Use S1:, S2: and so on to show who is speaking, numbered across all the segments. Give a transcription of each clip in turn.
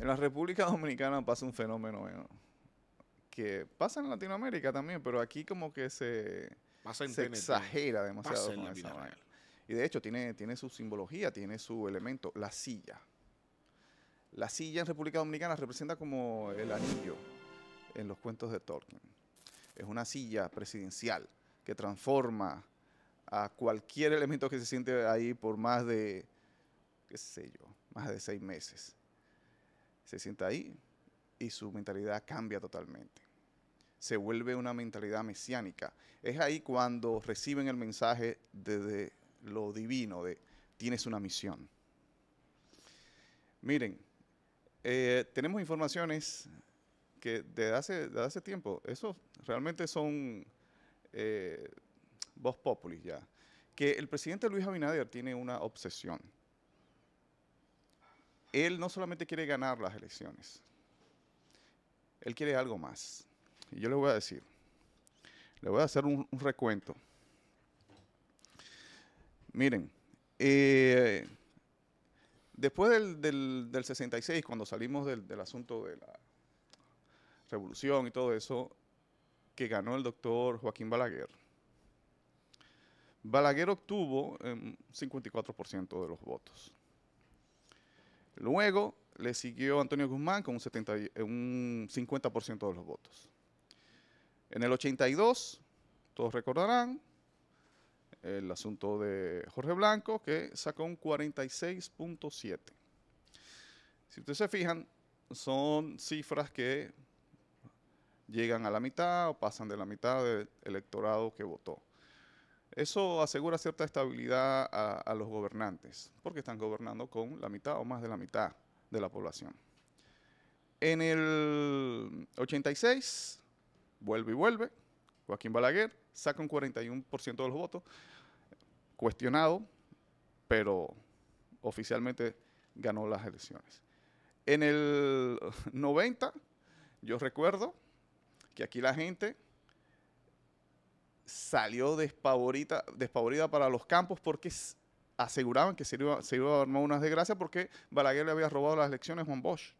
S1: En la República Dominicana pasa un fenómeno que pasa en Latinoamérica también, pero aquí como que se, exagera demasiado con esa Y de hecho tiene, tiene su simbología, tiene su elemento, la silla. La silla en República Dominicana representa como el anillo en los cuentos de Tolkien. Es una silla presidencial que transforma a cualquier elemento que se siente ahí por más de, qué sé yo, más de seis meses se sienta ahí y su mentalidad cambia totalmente. Se vuelve una mentalidad mesiánica. Es ahí cuando reciben el mensaje desde lo divino, de tienes una misión. Miren, eh, tenemos informaciones que desde hace, tiempo, eso realmente son eh, voz populis ya, que el presidente Luis Abinader tiene una obsesión él no solamente quiere ganar las elecciones, él quiere algo más. Y yo le voy a decir, le voy a hacer un, recuento. Miren, eh, después del, 66, cuando salimos del, asunto de la revolución y todo eso, que ganó el doctor Joaquín Balaguer, Balaguer obtuvo eh, em, 54% de los votos. Luego le siguió Antonio Guzmán con un, 70, eh, un 50% de los votos. En el 82, todos recordarán, el asunto de Jorge Blanco, que sacó un 46.7. Si ustedes se fijan, son cifras que llegan a la mitad o pasan de la mitad del electorado que votó. Eso asegura cierta estabilidad a, los gobernantes, porque están gobernando con la mitad o más de la mitad de la población. En el 86, vuelve y vuelve, Joaquín Balaguer saca un 41% de los votos, cuestionado, pero oficialmente ganó las elecciones. En el 90, yo recuerdo que aquí la gente salió despavorida, para los campos porque aseguraban que se iba, a armar una desgracia porque Balaguer le había robado las elecciones a Juan Bosch.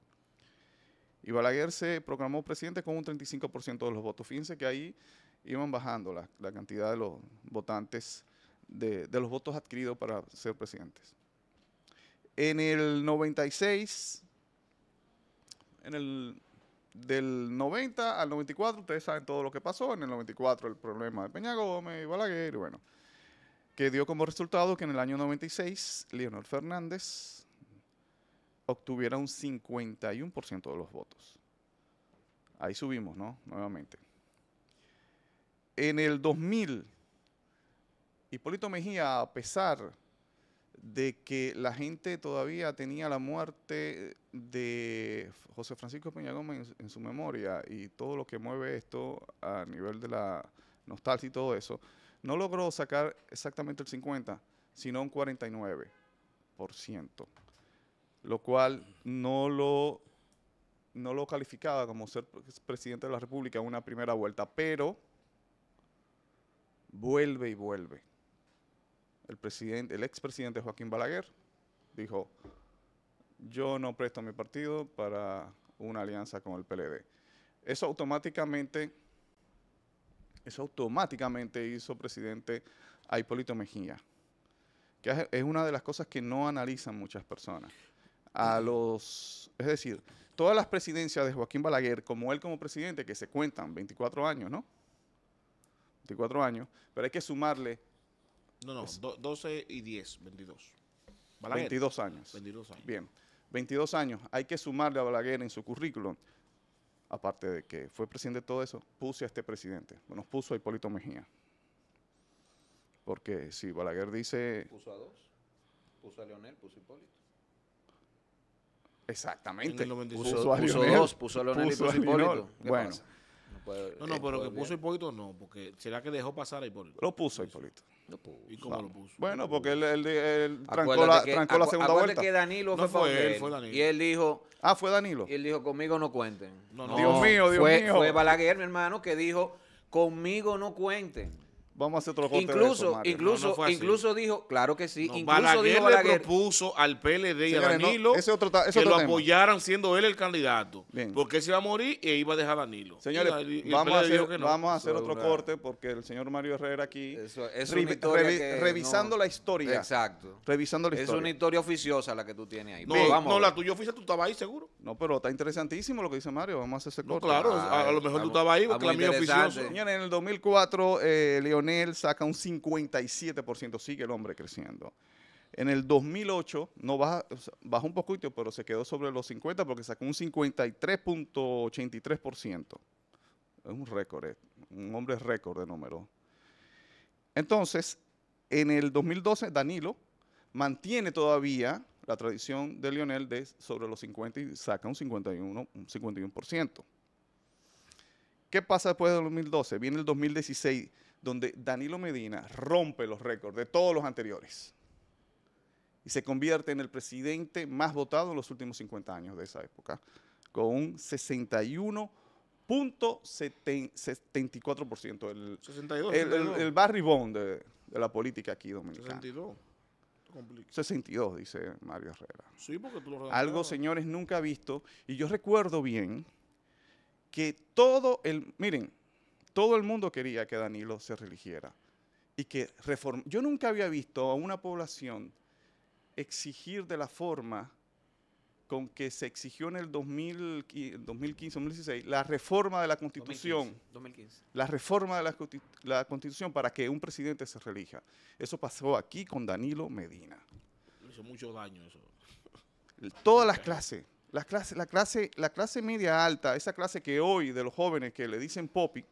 S1: Y Balaguer se proclamó presidente con un 35% de los votos. Fíjense que ahí iban bajando la, cantidad de los votantes, de, de, los votos adquiridos para ser presidentes. En el 96, en el del 90 al 94, ustedes saben todo lo que pasó. En el 94 el problema de Peña Gómez y Balaguer, y bueno, que dio como resultado que en el año 96 Leonel Fernández obtuviera un 51% de los votos. Ahí subimos, ¿no? Nuevamente. En el 2000, Hipólito Mejía, a pesar de que la gente todavía tenía la muerte de José Francisco Peña Gómez en, su memoria y todo lo que mueve esto a nivel de la nostalgia y todo eso, no logró sacar exactamente el 50, sino un 49%, lo cual no lo, no lo calificaba como ser presidente de la República en una primera vuelta, pero vuelve y vuelve el, presidente, el expresidente Joaquín Balaguer dijo, yo no presto mi partido para una alianza con el PLD. Eso automáticamente, eso automáticamente hizo presidente a Hipólito Mejía, que es una de las cosas que no analizan muchas personas. A los, es decir, todas las presidencias de Joaquín Balaguer, como él como presidente, que se cuentan 24 años, ¿no? 24 años, pero hay que sumarle
S2: no, no, 12 y 10, 22. 22
S1: años. 22 años. Bien, 22 años. Hay que sumarle a Balaguer en su currículum, aparte de que fue presidente de todo eso, puse a este presidente, bueno, puso a Hipólito Mejía. Porque si Balaguer dice...
S3: Puso a dos, puso a Leonel, puso a Hipólito.
S1: Exactamente. Puso, a dos, puso a Leonel y puso a Hipólito. Bueno,
S2: no, no, pero que puso Hipólito no, porque será que dejó pasar a Hipólito.
S1: Lo puso Hipólito.
S2: Lo puso. ¿Y cómo lo puso? Bueno, porque él, trancó, la, segunda vuelta. que Danilo no fue, él, fue Danilo. Y él
S3: dijo... Ah, fue Danilo. Y él dijo, conmigo no cuenten. Dios mío, Dios mío. Fue Balaguer, mi hermano, que dijo, conmigo no cuenten vamos a hacer otro corte Incluso, incluso, incluso dijo, claro que sí, incluso Balaguer le
S2: propuso al PLD y a Danilo que lo apoyaran siendo él el candidato. Porque se iba a morir e iba a dejar a Danilo. Señores, vamos, a hacer, otro corte
S1: porque el señor Mario Herrera aquí, revisando la historia.
S2: Exacto. Revisando
S1: la historia. Es una
S3: historia oficiosa la que tú tienes ahí. No,
S1: la
S2: tuya oficiosa tú estabas ahí seguro. No, pero está
S1: interesantísimo lo que dice Mario, vamos a hacer ese corte. claro, ah, a, lo mejor tú estabas ahí porque la mía oficiosa.
S3: Señores, en el 2004,
S1: eh, Leonel saca un 57%, sigue el hombre creciendo. En el 2008 no baja, bajó un poquito, pero se quedó sobre los 50 porque sacó un 53.83%. Es un récord, eh, un hombre récord de número. Entonces, en el 2012 Danilo mantiene todavía la tradición de Lionel de sobre los 50 y saca un 51%. Un 51%. ¿Qué pasa después del 2012? Viene el 2016 donde Danilo Medina rompe los récords de todos los anteriores y se convierte en el presidente más votado en los últimos 50 años de esa época, con un 61.74%. El,
S2: 62, el,
S1: Barry Bond de, la política aquí dominicana. 62. 62, dice Mario Herrera.
S2: Sí, porque tú lo Algo,
S1: señores, nunca visto. Y yo recuerdo bien que todo el... Miren, todo el mundo quería que Danilo se religiera y que Yo nunca había visto a una población exigir de la forma con que se exigió en el 2015, 2016 la reforma de la Constitución. La reforma de la, Constitución para que un presidente se relija. Eso pasó aquí con Danilo Medina.
S2: Hizo mucho daño eso.
S1: Todas las clases, las clases, la clase, la clase media alta, esa clase que hoy de los jóvenes que le dicen popi,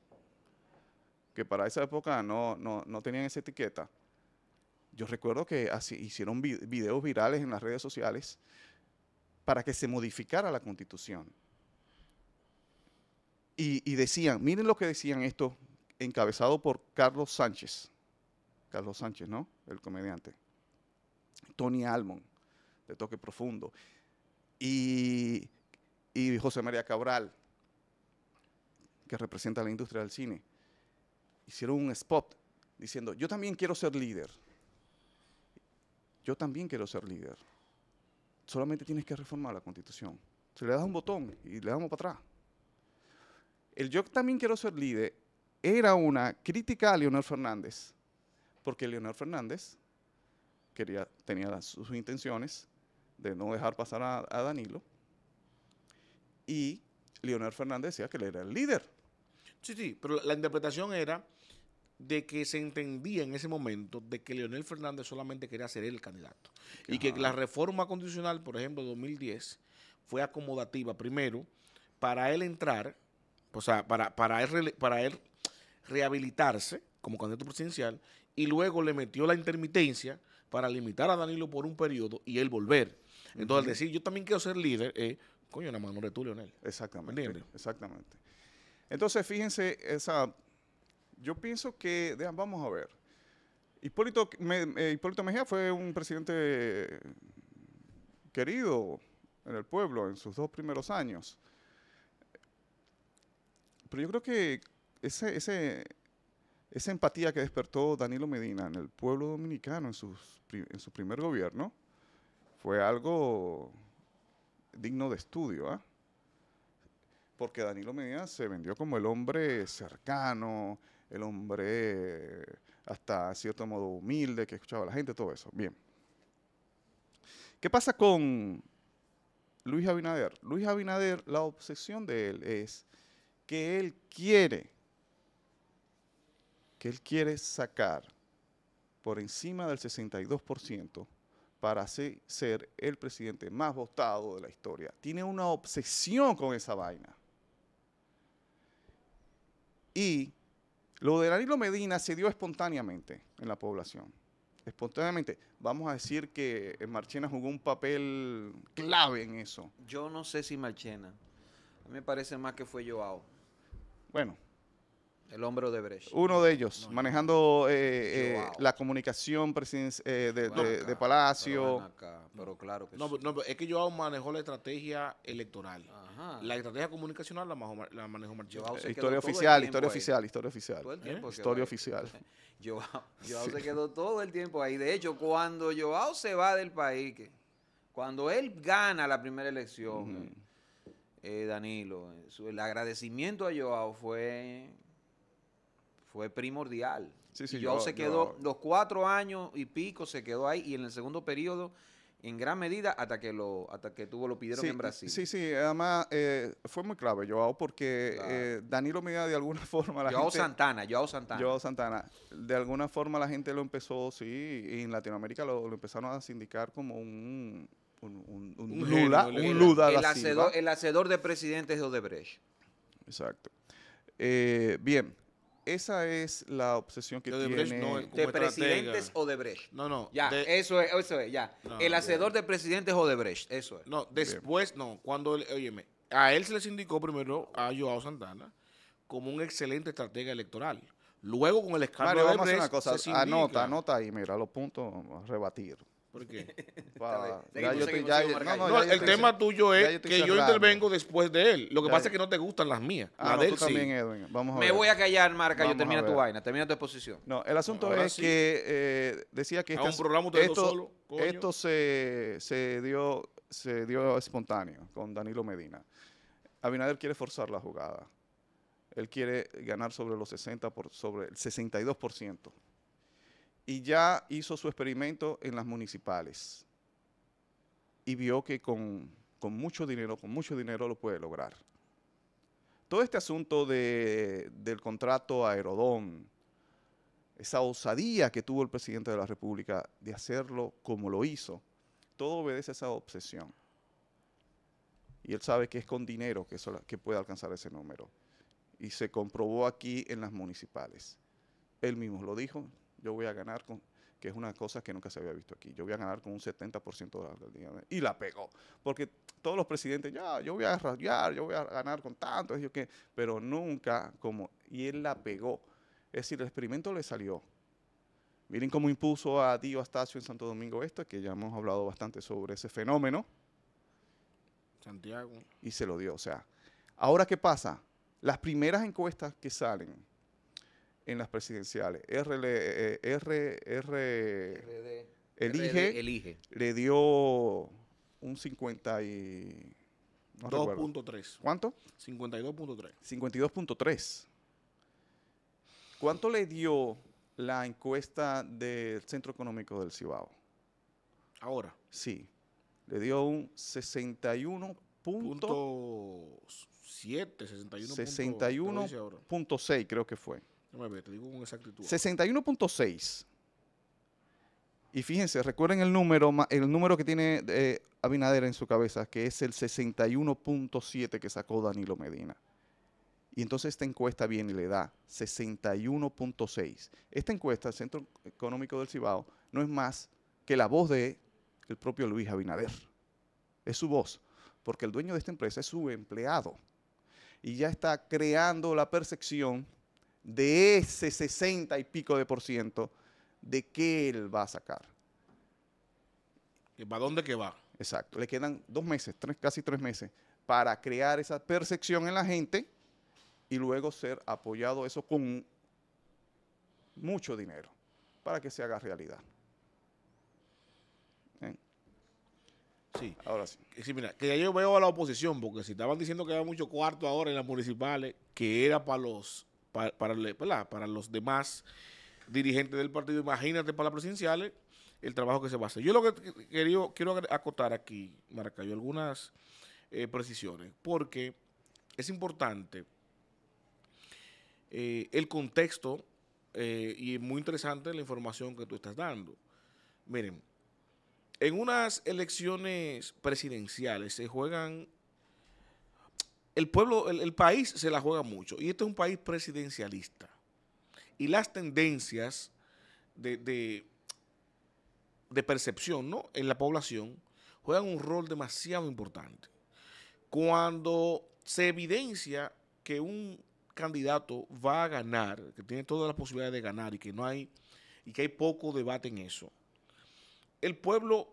S1: que para esa época no, no, tenían esa etiqueta. Yo recuerdo que así, hicieron videos virales en las redes sociales para que se modificara la constitución. Y, decían, miren lo que decían esto, encabezado por Carlos Sánchez. Carlos Sánchez, ¿no? El comediante. Tony Almond, de Toque Profundo. Y, y José María Cabral, que representa la industria del cine hicieron un spot diciendo, yo también quiero ser líder. Yo también quiero ser líder. Solamente tienes que reformar la constitución. Se le das un botón y le damos para atrás. El yo también quiero ser líder era una crítica a Leonel Fernández, porque Leonel Fernández quería, tenía sus intenciones de no dejar pasar a, Danilo,
S2: y Leonel Fernández decía que él era el líder. Sí, sí, pero la interpretación era de que se entendía en ese momento de que Leonel Fernández solamente quería ser él el candidato. Y que la reforma constitucional, por ejemplo, de 2010, fue acomodativa primero para él entrar, o sea, para, él, para él rehabilitarse como candidato presidencial y luego le metió la intermitencia para limitar a Danilo por un periodo y él volver. Entonces, decir, yo también quiero ser líder, es, eh, coño, una mano de tú, Leonel. Exactamente. Exactamente. Entonces, fíjense esa yo
S1: pienso que, vamos a ver, eh, Hipólito, Mejía fue un presidente querido en el pueblo en sus dos primeros años. Pero yo creo que esa empatía que despertó Danilo Medina en el pueblo dominicano en, en su primer gobierno fue algo digno de estudio, ¿ah? porque Danilo Medina se vendió como el hombre cercano, el hombre hasta cierto modo humilde, que escuchaba a la gente, todo eso. Bien. ¿Qué pasa con Luis Abinader? Luis Abinader, la obsesión de él es que él quiere, que él quiere sacar por encima del 62% para ser el presidente más votado de la historia. Tiene una obsesión con esa vaina. Y lo de Danilo Medina se dio espontáneamente en la población. Espontáneamente. Vamos a decir que eh, Marchena jugó un papel clave en eso. Yo no sé si Marchena. A
S3: mí me parece más que fue Joao. Bueno, el hombro de Brecht. Uno
S1: de ellos, manejando eh, eh, la comunicación eh, de, Palacio.
S2: Pero, claro que es que Joao manejó la estrategia electoral. La estrategia comunicacional la, manejó, la
S3: historia oficial, historia oficial, historia oficial.
S1: Historia oficial.
S3: Joao, se quedó todo el tiempo ahí. De hecho, cuando Joao se va del país, que, cuando él gana la primera elección, Danilo, el agradecimiento a Joao fue fue primordial. Sí, yo, se quedó los cuatro años y pico, se quedó ahí y en el segundo periodo en gran medida hasta que lo hasta que tuvo lo pidieron en Brasil. Sí,
S1: sí, además eh, fue muy clave Joao porque eh, Danilo de alguna forma la Joao
S3: Santana, Joao Santana. Joao
S1: Santana, de alguna forma la gente lo empezó, sí, y en Latinoamérica lo, empezaron a sindicar
S3: como un un, un, un, el, hacedor, de presidentes de Odebrecht.
S1: Exacto. Eh, bien, esa es
S2: la obsesión que tiene. de presidentes
S3: o de Brecht. No, no. Ya, eso es, eso es, ya. el hacedor
S2: de presidentes o de Brecht, eso es. No, después, no, cuando, óyeme, a él se les indicó primero a Joao Santana como un excelente estratega electoral. Luego con el escándalo de Brecht, vamos a hacer Anota,
S1: anota ahí, mira, los puntos, rebatidos. rebatir.
S2: ¿Por el
S3: tema tuyo es que yo intervengo
S2: después de él. Lo que pasa es que no te gustan las mías.
S3: Vamos Me voy a callar, Marca. yo termino tu vaina, termina tu exposición. No, el asunto es que
S2: eh, decía que este
S3: esto,
S1: se, se, dio, se dio espontáneo con Danilo Medina. Abinader quiere forzar la jugada. Él quiere ganar sobre los 60 por, sobre el 62% y ya hizo su experimento en las municipales y vio que con, mucho dinero, con mucho dinero lo puede lograr. Todo este asunto del contrato a Aerodón, esa osadía que tuvo el presidente de la República de hacerlo como lo hizo, todo obedece a esa obsesión. Y él sabe que es con dinero que, eso, que puede alcanzar ese número. Y se comprobó aquí en las municipales. Él mismo lo dijo, yo voy a ganar con que es una cosa que nunca se había visto aquí. Yo voy a ganar con un 70% de la Y la pegó. Porque todos los presidentes, ya, yo voy a rayar, yo voy a ganar con tanto, que, pero nunca como, y él la pegó. Es decir, el experimento le salió. Miren cómo impuso a Dio Astacio en Santo Domingo esto, que ya hemos hablado bastante sobre ese fenómeno. Santiago. Y se lo dio, o sea. Ahora, ¿qué pasa? Las primeras encuestas que salen en las presidenciales. RL, eh, R, R, Elige, elige, le dio un 50 2.3.
S2: ¿Cuánto? 52.3.
S1: 52.3. ¿Cuánto le dio la encuesta del Centro Económico del Cibao? Ahora. Sí. Le dio un 61.7
S2: 61.6 creo que fue. 61.6.
S1: Y fíjense, recuerden el número, el número que tiene eh, Abinader en su cabeza, que es el 61.7 que sacó Danilo Medina. Y entonces esta encuesta viene y le da 61.6. Esta encuesta, el Centro Económico del Cibao, no es más que la voz de el propio Luis Abinader. Es su voz, porque el dueño de esta empresa es su empleado. Y ya está creando la percepción de ese 60 y pico de por ciento, ¿de qué él va a sacar?
S2: para dónde que va?
S1: Exacto. Le quedan dos meses, casi tres meses, para crear esa percepción en la gente y luego ser apoyado eso con
S2: mucho dinero para que se haga realidad. ¿Eh? Sí. Ahora sí. si Mira, que yo veo a la oposición, porque si estaban diciendo que había mucho cuarto ahora en las municipales, que era para los para, para, los demás dirigentes del partido. Imagínate para las presidenciales el trabajo que se va a hacer. Yo lo que quiero, quiero acotar aquí, Maracayo, algunas eh, precisiones, porque es importante eh, el contexto eh, y es muy interesante la información que tú estás dando. Miren, en unas elecciones presidenciales se juegan el pueblo, el, país se la juega mucho. Y este es un país presidencialista. Y las tendencias de, de, percepción ¿no? en la población juegan un rol demasiado importante. Cuando se evidencia que un candidato va a ganar, que tiene todas las posibilidades de ganar y que no hay y que hay poco debate en eso. El pueblo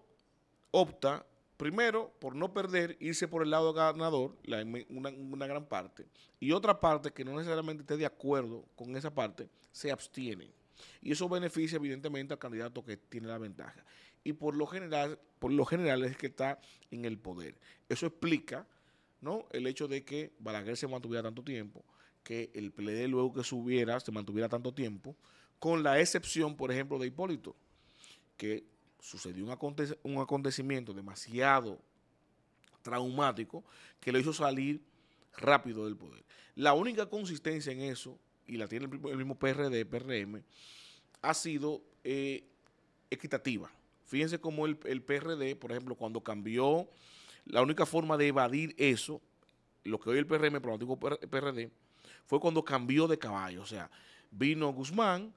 S2: opta Primero, por no perder, irse por el lado ganador, una, gran parte. Y otra parte que no necesariamente esté de acuerdo con esa parte, se abstiene. Y eso beneficia evidentemente al candidato que tiene la ventaja. Y por lo general, por lo general es que está en el poder. Eso explica ¿no? el hecho de que Balaguer se mantuviera tanto tiempo, que el PLD luego que subiera se mantuviera tanto tiempo, con la excepción, por ejemplo, de Hipólito, que sucedió un, acontecimiento demasiado traumático que lo hizo salir rápido del poder. La única consistencia en eso, y la tiene el, mismo PRD, PRM, ha sido eh, equitativa. Fíjense cómo el, el, PRD, por ejemplo, cuando cambió, la única forma de evadir eso, lo que hoy el PRM, pero el PRD, fue cuando cambió de caballo. O sea, vino Guzmán,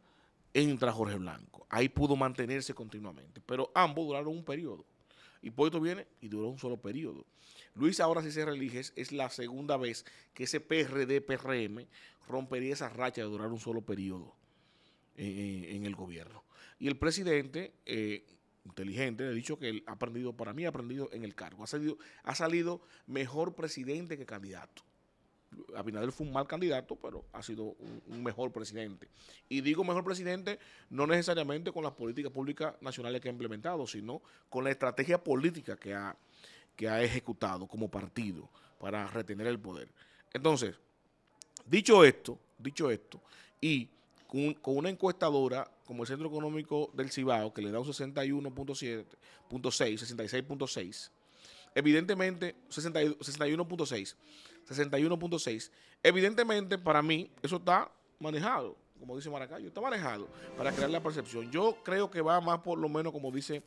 S2: entra Jorge Blanco. Ahí pudo mantenerse continuamente, pero ambos duraron un periodo. Hipólito viene y duró un solo periodo. Luis ahora si se reelige es la segunda vez que ese PRD-PRM rompería esa racha de durar un solo periodo en, el gobierno. Y el presidente, eh, inteligente, le he dicho que él ha aprendido, para mí ha aprendido en el cargo, ha salido mejor presidente que candidato. Abinader fue un mal candidato, pero ha sido un, mejor presidente. Y digo mejor presidente no necesariamente con las políticas públicas nacionales que ha implementado, sino con la estrategia política que ha, que ha ejecutado como partido para retener el poder. Entonces, dicho esto, dicho esto, y con, una encuestadora como el Centro Económico del Cibao, que le da un 61.7.6, 66.6, Evidentemente, 61.6. 61.6. Evidentemente, para mí, eso está manejado, como dice Maracayo, está manejado para crear la percepción. Yo creo que va más por lo menos como dice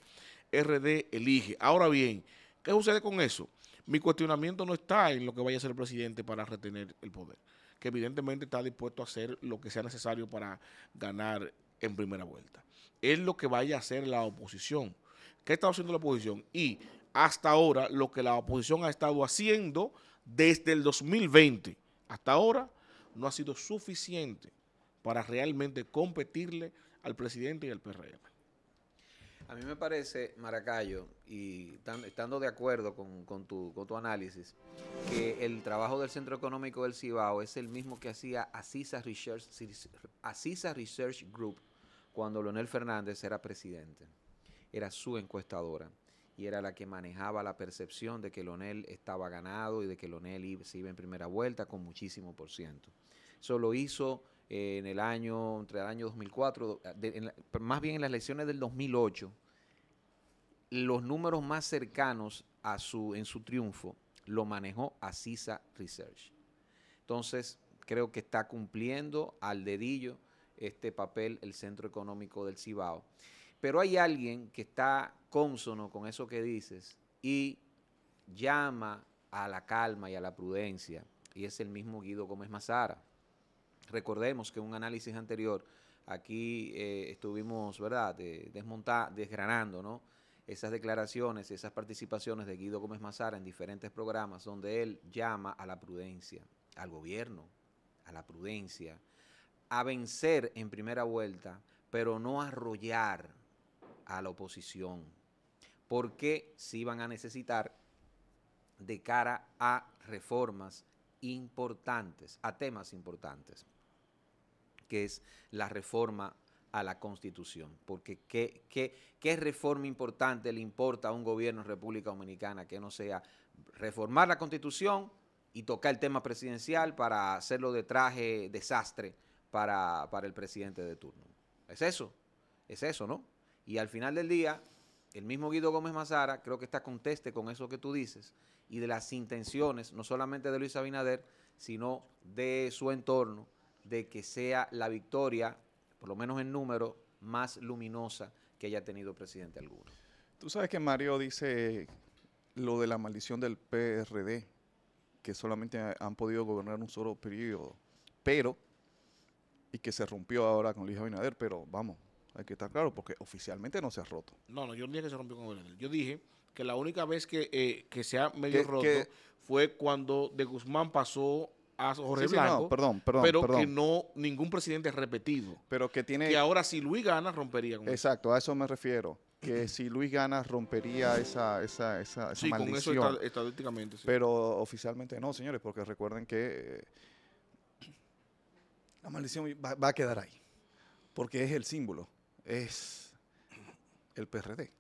S2: RD elige. Ahora bien, ¿qué sucede con eso? Mi cuestionamiento no está en lo que vaya a hacer el presidente para retener el poder, que evidentemente está dispuesto a hacer lo que sea necesario para ganar en primera vuelta. Es lo que vaya a hacer la oposición. ¿Qué está haciendo la oposición? Y hasta ahora lo que la oposición ha estado haciendo desde el 2020. Hasta ahora no ha sido suficiente para realmente competirle al presidente y al PRM.
S3: A mí me parece, Maracayo, y estando de acuerdo con, tu, análisis, que el trabajo del Centro Económico del Cibao es el mismo que hacía Asisa Research, Research Group cuando Leonel Fernández era presidente. Era su encuestadora y era la que manejaba la percepción de que Lonel estaba ganado y de que Lonel se iba en primera vuelta con muchísimo por ciento. Eso lo hizo eh, en el año, entre el año 2004, más bien en las elecciones del 2008, los números más cercanos a su, en su triunfo lo manejó Asisa Research. Entonces, creo que está cumpliendo al dedillo este papel el Centro Económico del Cibao. Pero hay alguien que está cónsono con eso que dices y llama a la calma y a la prudencia. Y es el mismo Guido Gómez Mazara. Recordemos que en un análisis anterior aquí eh, estuvimos, ¿verdad?, desgranando, ¿no? Esas declaraciones, esas participaciones de Guido Gómez Mazara en diferentes programas donde él llama a la prudencia, al gobierno, a la prudencia, a vencer en primera vuelta, pero no arrollar a la oposición porque sí van a necesitar de cara a reformas importantes, a temas importantes, que es la reforma a la Constitución, porque ¿qué, reforma importante le importa a un gobierno en República Dominicana que no sea reformar la Constitución y tocar el tema presidencial para hacerlo de traje desastre para, para el presidente de turno? Es eso, es eso, ¿no? Y al final del día, el mismo Guido Gómez Mazara creo que está conteste con eso que tú dices y de las intenciones, no solamente de Luis Abinader, sino de su entorno, de que sea la victoria, por lo menos en número, más luminosa que haya tenido presidente alguno. Tú sabes que Mario
S1: dice lo de la maldición del PRD, que solamente han podido gobernar un solo periodo, pero, y que se rompió ahora con Luis Abinader, pero vamos, hay que estar claro porque oficialmente no se ha roto.
S2: No, no, yo no dije que se rompió con Yo dije que la única vez que, eh, se ha medio roto fue cuando de Guzmán pasó a Jorge Blanco. perdón, perdón. Pero que no ningún presidente repetido. Pero que tiene. Que ahora si Luis gana, rompería con
S1: Exacto, a eso me refiero. Que si Luis gana, rompería esa, maldición. Con eso
S2: estadísticamente. Pero
S1: oficialmente
S2: no, señores, porque recuerden
S1: que eh, la maldición va a quedar ahí. Porque es el símbolo es el PRD.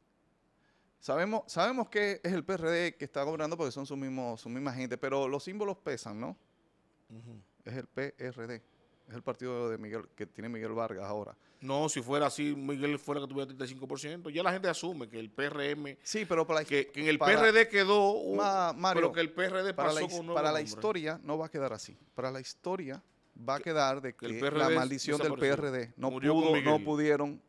S1: Sabemos, sabemos que es el PRD que está gobernando porque son su, mismo, su misma gente, pero los símbolos pesan, ¿no? Es el PRD. Es el partido de Miguel que tiene Miguel Vargas ahora.
S2: No, si fuera así, Miguel fuera que tuviera 35%. Ya la gente asume que el PRM. Sí, pero para que, que en el PRD quedó. pero que el PRD para la, historia
S1: no va a quedar así. Para la historia va a quedar de que, la maldición del PRD no, no pudieron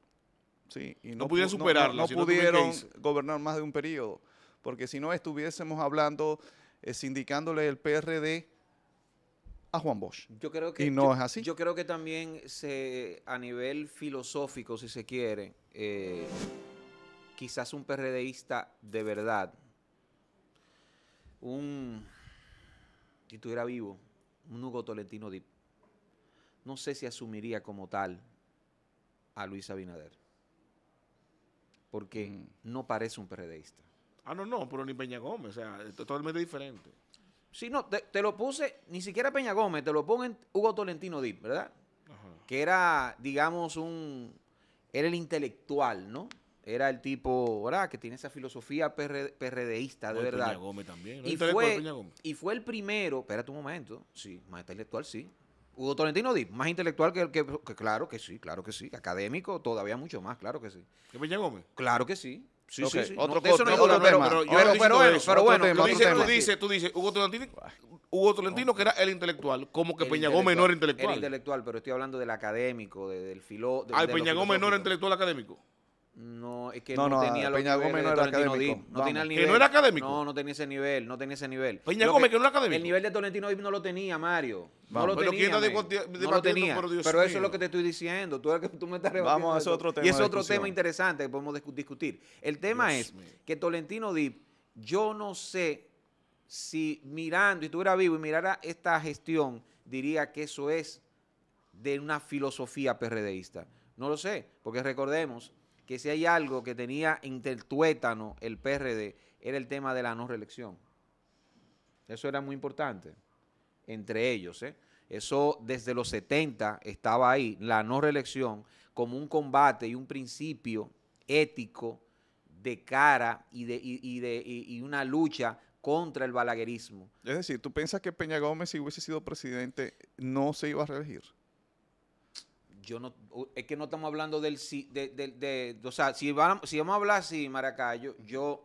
S1: no, pudieron No, pudieron gobernar más de un periodo, porque si no estuviésemos hablando, eh, sindicándole el PRD a Juan Bosch.
S3: Yo creo que, y no es así. Yo creo que también se, a nivel filosófico, si se quiere, eh, quizás un PRDista de verdad, un, si estuviera vivo, un Hugo Tolentino Dip, no sé si asumiría como tal a Luis Abinader porque mm. no parece un PRDista. Ah, no, no, pero ni Peña Gómez, o sea, totalmente diferente. Sí, no, te, lo puse, ni siquiera Peña Gómez, te lo pongo en Hugo Tolentino Dip, ¿verdad? Que era, digamos, un. Era el intelectual, ¿no? Era el tipo, ¿verdad? Que tiene esa filosofía PRDista, de verdad. Peña Gómez también. ¿no? Y, fue, y fue el primero, espérate un momento, sí, más intelectual, sí, Hugo Tolentino más intelectual que, el que, claro que sí, claro que sí. Académico todavía mucho más, claro que sí. ¿Que Peña Gómez? Claro que sí. Sí, sí, sí. Otro, otro tema. Pero, pero bueno, pero bueno. Tema, tú, dices,
S2: tú, dices, Hugo Tolentino, Hugo Tolentino que era el intelectual, como
S3: que el Peña intelectual. El intelectual, pero estoy hablando del académico, del filó... Ah, Ay, de Peña Gómez
S2: intelectual académico. No, es que no, tenía los Peña de no era académico. no tenía el nivel. Que no era académico. No,
S3: no tenía ese nivel, no tenía ese nivel. Peña que, académico. El nivel de Tolentino Dib no lo tenía, Mario. No lo tenía. pero eso es lo que te estoy diciendo. Tú, tú me estás rebatiendo. Y es otro tema interesante que podemos discutir. El tema es que Tolentino Dib, yo no sé si mirando, y estuviera vivo y mirara esta gestión, diría que eso es de una filosofía PRDista. No lo sé, porque recordemos que si hay algo que tenía intertuétano el PRD, era el tema de la no reelección. Eso era muy importante entre ellos. ¿eh? Eso desde los 70 estaba ahí, la no reelección, como un combate y un principio ético de cara y, de, de y, una lucha contra el balaguerismo. Es decir, ¿tú piensas que Peña Gómez, si
S1: hubiese sido presidente, no se iba a reelegir?
S3: yo no, es que no estamos hablando del, de, de, o sea, si vamos, si vamos a hablar así, Maracayo, yo,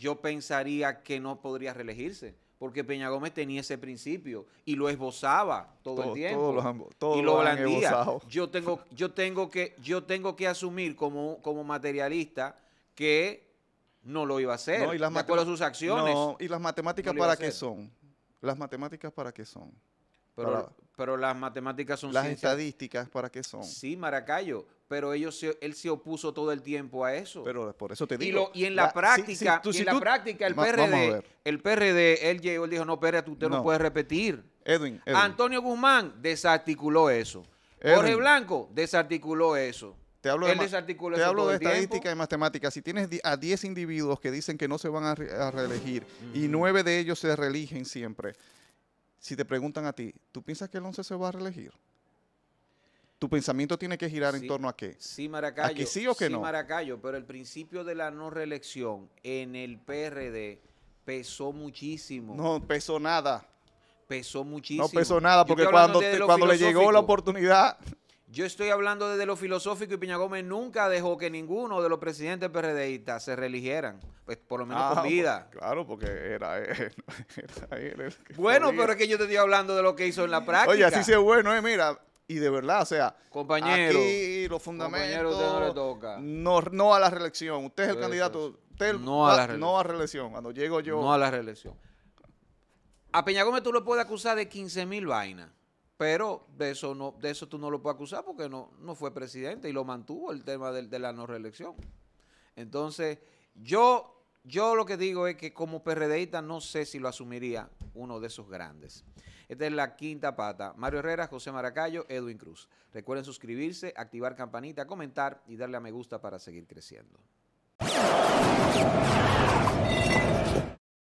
S3: yo pensaría que no podría reelegirse, porque Peña Gómez tenía ese principio y lo esbozaba todo, el tiempo. Todos y lo, blandía. Yo tengo, yo tengo que, yo tengo que asumir como, como materialista que no lo iba a hacer. acuerdo sus acciones. No, y las matemáticas para qué
S1: son. Las matemáticas para qué son.
S3: Pero, pero las matemáticas son Las estadísticas, ¿para qué son? Sí, Maracayo, pero ellos él se opuso todo el tiempo a eso. Pero por eso te digo. Y, en la, práctica, la práctica el PRD, el PRD, él llegó, dijo, no, espérate, usted no, no puede repetir. Edwin, Antonio Guzmán desarticuló eso. Jorge Blanco desarticuló eso. Te hablo de, hablo de estadística
S1: y matemáticas. Si tienes a 10 individuos que dicen que no se van a, reelegir mm. y 9 de ellos se reeligen siempre, si te preguntan a ti, ¿tú piensas que el 11 se va a reelegir? Tu pensamiento tiene que girar en torno a qué. Sí,
S3: Maracayo. ¿A que sí o que sí, no? pero el principio de la no reelección en el PRD pesó muchísimo. No, pesó nada. Pesó muchísimo. No pesó nada, porque cuando, cuando le llegó la
S1: oportunidad,
S3: yo estoy hablando desde lo filosófico y Peña Gómez nunca dejó que ninguno de los presidentes PRDistas se religieran, pues por lo menos ah, con pues, vida.
S1: claro, porque era
S3: él. bueno, pero es que yo te estoy hablando de lo que hizo en la práctica. Oye, así se
S1: bueno, eh, mira, y de verdad, o sea,
S3: compañero, aquí los
S1: fundamentos no, no a la reelección. Usted es el candidato, no, a la ah,
S3: reelección. Cuando llego yo. No a la reelección. A Peña Gómez tú lo puedes acusar de 15 mil vainas. Pero de eso no, de eso tú no lo puedes acusar porque no, no fue presidente y lo mantuvo el tema de, la no reelección. Entonces, yo, yo lo que digo es que como PRDista no sé si lo asumiría uno de esos grandes. Esta es la quinta pata. Mario Herrera, José Maracayo, Edwin Cruz. Recuerden suscribirse, activar campanita, comentar y darle a me gusta para seguir creciendo.